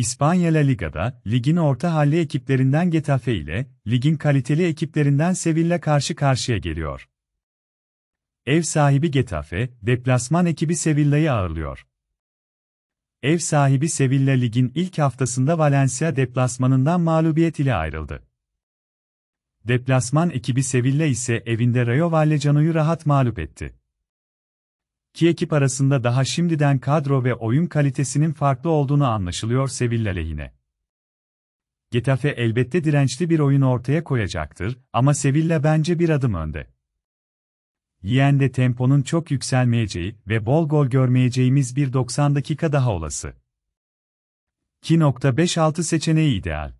İspanya La Liga'da, ligin orta halli ekiplerinden Getafe ile, ligin kaliteli ekiplerinden Sevilla karşı karşıya geliyor. Ev sahibi Getafe, deplasman ekibi Sevilla'yı ağırlıyor. Ev sahibi Sevilla ligin ilk haftasında Valencia deplasmanından mağlubiyet ile ayrıldı. Deplasman ekibi Sevilla ise evinde Rayo Vallecano'yu rahat mağlup etti. İki ekip arasında daha şimdiden kadro ve oyun kalitesinin farklı olduğunu anlaşılıyor Sevilla lehine. Getafe elbette dirençli bir oyun ortaya koyacaktır ama Sevilla bence bir adım önde. Yiyen de temponun çok yükselmeyeceği ve bol gol görmeyeceğimiz bir 90 dakika daha olası. 2.56 seçeneği ideal.